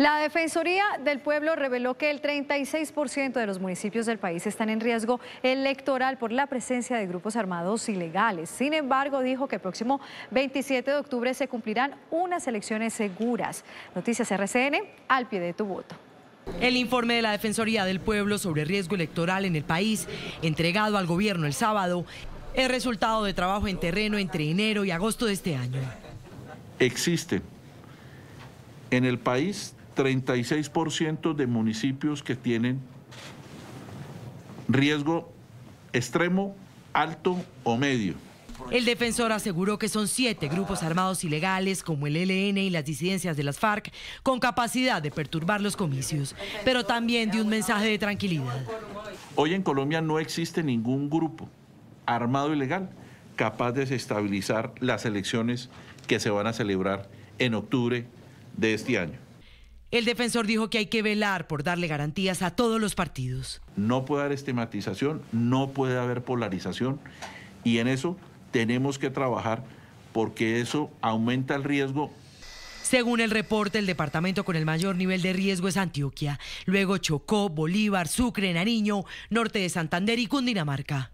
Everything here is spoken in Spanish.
La Defensoría del Pueblo reveló que el 36% de los municipios del país están en riesgo electoral por la presencia de grupos armados ilegales. Sin embargo, dijo que el próximo 27 de octubre se cumplirán unas elecciones seguras. Noticias RCN, al pie de tu voto. El informe de la Defensoría del Pueblo sobre riesgo electoral en el país, entregado al gobierno el sábado, es resultado de trabajo en terreno entre enero y agosto de este año. Existe en el país 36% de municipios que tienen riesgo extremo, alto o medio. El defensor aseguró que son siete grupos armados ilegales como el ELN y las disidencias de las FARC con capacidad de perturbar los comicios, pero también de un mensaje de tranquilidad. Hoy en Colombia no existe ningún grupo armado ilegal capaz de desestabilizar las elecciones que se van a celebrar en octubre de este año. El defensor dijo que hay que velar por darle garantías a todos los partidos. No puede haber estigmatización, no puede haber polarización y en eso tenemos que trabajar porque eso aumenta el riesgo según el reporte, el departamento con el mayor nivel de riesgo es Antioquia, luego Chocó, Bolívar, Sucre, Nariño, norte de Santander y Cundinamarca.